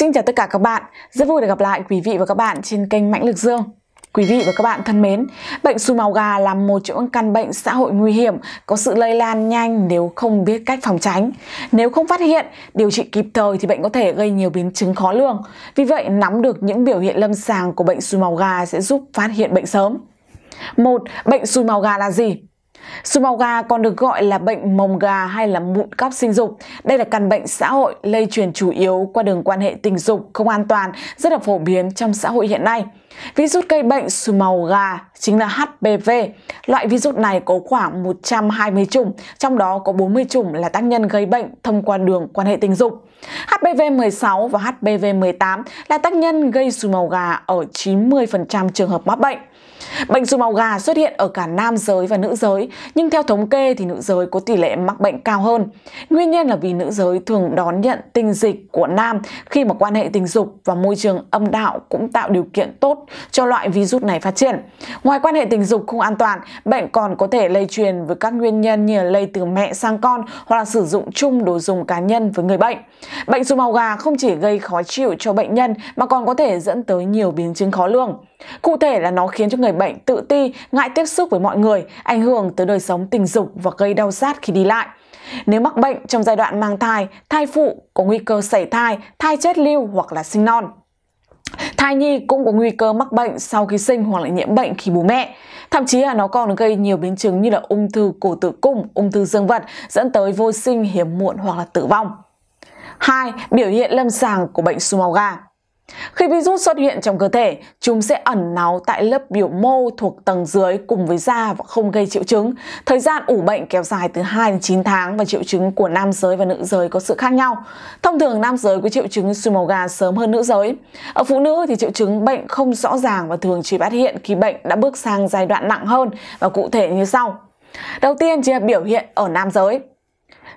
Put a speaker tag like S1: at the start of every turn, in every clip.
S1: Xin chào tất cả các bạn, rất vui được gặp lại quý vị và các bạn trên kênh Mạnh Lực Dương. Quý vị và các bạn thân mến, bệnh xù màu gà là một trong những căn bệnh xã hội nguy hiểm có sự lây lan nhanh nếu không biết cách phòng tránh. Nếu không phát hiện, điều trị kịp thời thì bệnh có thể gây nhiều biến chứng khó lường. Vì vậy, nắm được những biểu hiện lâm sàng của bệnh xù màu gà sẽ giúp phát hiện bệnh sớm. Một, Bệnh xù màu gà là gì? Sùi màu gà còn được gọi là bệnh mồng gà hay là mụn cóc sinh dục. Đây là căn bệnh xã hội lây truyền chủ yếu qua đường quan hệ tình dục không an toàn, rất là phổ biến trong xã hội hiện nay. Virus gây bệnh sùi màu gà chính là HPV. Loại virus này có khoảng 120 chủng, trong đó có 40 chủng là tác nhân gây bệnh thông qua đường quan hệ tình dục. HPV-16 và HPV-18 là tác nhân gây sùi màu gà ở 90% trường hợp mắc bệnh. Bệnh sùi màu gà xuất hiện ở cả nam giới và nữ giới, nhưng theo thống kê thì nữ giới có tỷ lệ mắc bệnh cao hơn. Nguyên nhân là vì nữ giới thường đón nhận tinh dịch của nam khi mà quan hệ tình dục và môi trường âm đạo cũng tạo điều kiện tốt cho loại virus này phát triển. Ngoài quan hệ tình dục không an toàn, bệnh còn có thể lây truyền với các nguyên nhân như lây từ mẹ sang con hoặc là sử dụng chung đồ dùng cá nhân với người bệnh. Bệnh sùi màu gà không chỉ gây khó chịu cho bệnh nhân mà còn có thể dẫn tới nhiều biến chứng khó lường. Cụ thể là nó khiến cho người bệnh tự ti, ngại tiếp xúc với mọi người, ảnh hưởng tới đời sống tình dục và gây đau sát khi đi lại. Nếu mắc bệnh trong giai đoạn mang thai, thai phụ có nguy cơ sảy thai, thai chết lưu hoặc là sinh non. Thai nhi cũng có nguy cơ mắc bệnh sau khi sinh hoặc là nhiễm bệnh khi bố mẹ. Thậm chí là nó còn gây nhiều biến chứng như là ung thư cổ tử cung, ung thư dương vật dẫn tới vô sinh hiếm muộn hoặc là tử vong. 2. Biểu hiện lâm sàng của bệnh gà. Khi virus xuất hiện trong cơ thể, chúng sẽ ẩn náu tại lớp biểu mô thuộc tầng dưới cùng với da và không gây triệu chứng. Thời gian ủ bệnh kéo dài từ 2 đến 9 tháng và triệu chứng của nam giới và nữ giới có sự khác nhau. Thông thường nam giới có triệu chứng sùi màu gà sớm hơn nữ giới. Ở phụ nữ thì triệu chứng bệnh không rõ ràng và thường chỉ phát hiện khi bệnh đã bước sang giai đoạn nặng hơn và cụ thể như sau. Đầu tiên chính là biểu hiện ở nam giới.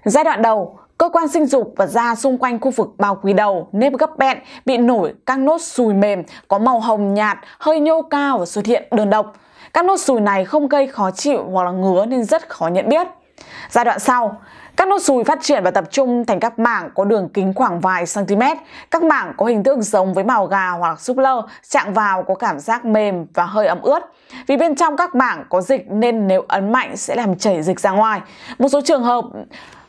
S1: Giai đoạn đầu, Cơ quan sinh dục và da xung quanh khu vực bao quý đầu, nếp gấp bẹn bị nổi các nốt sùi mềm có màu hồng nhạt, hơi nhô cao và xuất hiện đơn độc. Các nốt sùi này không gây khó chịu hoặc là ngứa nên rất khó nhận biết. Giai đoạn sau, các nốt sùi phát triển và tập trung thành các mảng có đường kính khoảng vài cm. Các mảng có hình thức giống với màu gà hoặc súp lơ, chạm vào có cảm giác mềm và hơi ẩm ướt. Vì bên trong các mảng có dịch nên nếu ấn mạnh sẽ làm chảy dịch ra ngoài. Một số trường hợp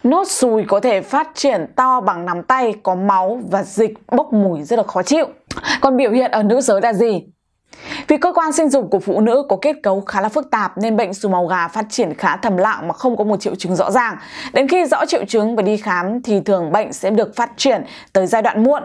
S1: Nốt sùi có thể phát triển to bằng nắm tay, có máu và dịch bốc mùi rất là khó chịu. Còn biểu hiện ở nữ giới là gì? Vì cơ quan sinh dục của phụ nữ có kết cấu khá là phức tạp nên bệnh sùi màu gà phát triển khá thầm lặng mà không có một triệu chứng rõ ràng. Đến khi rõ triệu chứng và đi khám thì thường bệnh sẽ được phát triển tới giai đoạn muộn.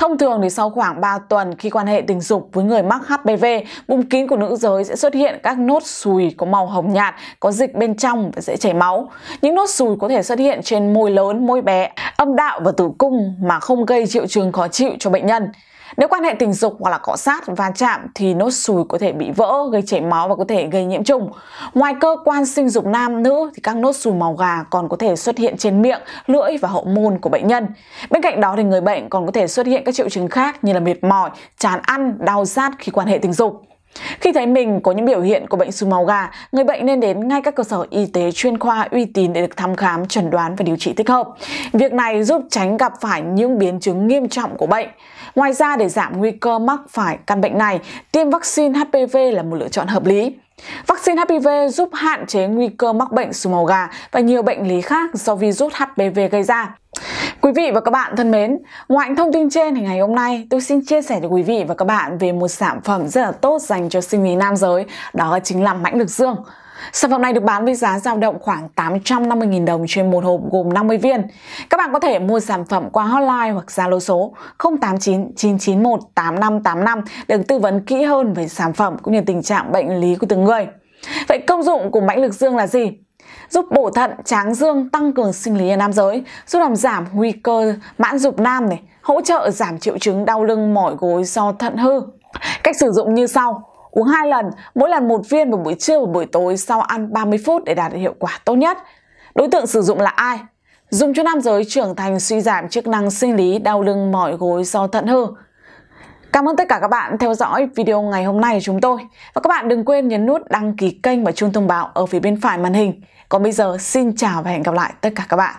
S1: Thông thường thì sau khoảng 3 tuần khi quan hệ tình dục với người mắc HPV, bụng kín của nữ giới sẽ xuất hiện các nốt sùi có màu hồng nhạt, có dịch bên trong và dễ chảy máu. Những nốt sùi có thể xuất hiện trên môi lớn, môi bé, âm đạo và tử cung mà không gây triệu chứng khó chịu cho bệnh nhân. Nếu quan hệ tình dục hoặc là cọ sát, va chạm thì nốt sùi có thể bị vỡ, gây chảy máu và có thể gây nhiễm trùng. Ngoài cơ quan sinh dục nam nữ thì các nốt sùi màu gà còn có thể xuất hiện trên miệng, lưỡi và hậu môn của bệnh nhân. Bên cạnh đó thì người bệnh còn có thể xuất hiện các triệu chứng khác như là mệt mỏi, chán ăn, đau rát khi quan hệ tình dục. Khi thấy mình có những biểu hiện của bệnh sùi màu gà, người bệnh nên đến ngay các cơ sở y tế chuyên khoa uy tín để được thăm khám, chẩn đoán và điều trị thích hợp. Việc này giúp tránh gặp phải những biến chứng nghiêm trọng của bệnh. Ngoài ra, để giảm nguy cơ mắc phải căn bệnh này, tiêm vaccine HPV là một lựa chọn hợp lý. Vaccine HPV giúp hạn chế nguy cơ mắc bệnh sùi màu gà và nhiều bệnh lý khác do virus HPV gây ra. Quý vị và các bạn thân mến, ngoài thông tin trên thì ngày hôm nay tôi xin chia sẻ với quý vị và các bạn về một sản phẩm rất là tốt dành cho sinh lý nam giới, đó chính là mãnh lực dương. Sản phẩm này được bán với giá dao động khoảng 850.000 đồng trên một hộp gồm 50 viên. Các bạn có thể mua sản phẩm qua hotline hoặc Zalo số 089 991 8585 được tư vấn kỹ hơn về sản phẩm cũng như tình trạng bệnh lý của từng người. Vậy công dụng của mãnh lực dương là gì? giúp bổ thận, tráng dương, tăng cường sinh lý ở nam giới, giúp làm giảm nguy cơ mãn dục nam này, hỗ trợ giảm triệu chứng đau lưng mỏi gối do thận hư. Cách sử dụng như sau: uống 2 lần, mỗi lần một viên vào buổi trưa và buổi tối sau ăn 30 phút để đạt được hiệu quả tốt nhất. Đối tượng sử dụng là ai? Dùng cho nam giới trưởng thành suy giảm chức năng sinh lý, đau lưng mỏi gối do thận hư. Cảm ơn tất cả các bạn theo dõi video ngày hôm nay của chúng tôi. Và các bạn đừng quên nhấn nút đăng ký kênh và chuông thông báo ở phía bên phải màn hình. Còn bây giờ xin chào và hẹn gặp lại tất cả các bạn.